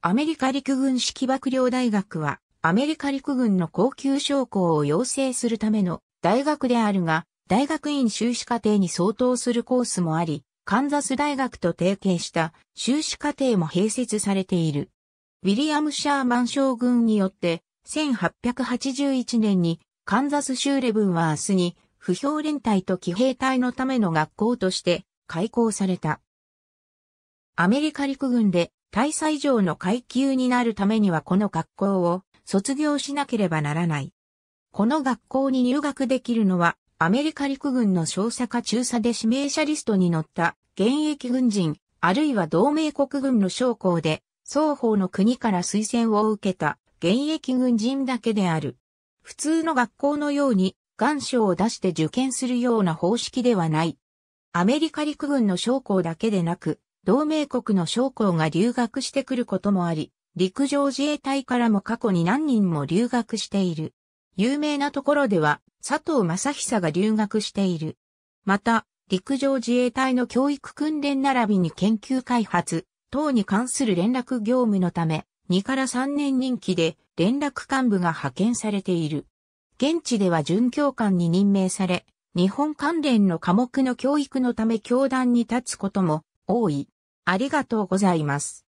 アメリカ陸軍式幕僚大学は、アメリカ陸軍の高級将校を養成するための大学であるが、大学院修士課程に相当するコースもあり、カンザス大学と提携した修士課程も併設されている。ウィリアム・シャーマン将軍によって、1881年にカンザス州レブンは明日に不評連隊と騎兵隊のための学校として開校された。アメリカ陸軍で大祭上の階級になるためにはこの学校を卒業しなければならない。この学校に入学できるのはアメリカ陸軍の少佐か中佐で指名者リストに載った現役軍人、あるいは同盟国軍の将校で、双方の国から推薦を受けた現役軍人だけである。普通の学校のように願書を出して受験するような方式ではない。アメリカ陸軍の将校だけでなく、同盟国の将校が留学してくることもあり、陸上自衛隊からも過去に何人も留学している。有名なところでは、佐藤正久が留学している。また、陸上自衛隊の教育訓練並びに研究開発、等に関する連絡業務のため、2から3年任期で連絡幹部が派遣されている。現地では準教官に任命され、日本関連の科目の教育のため教団に立つことも多い。ありがとうございます。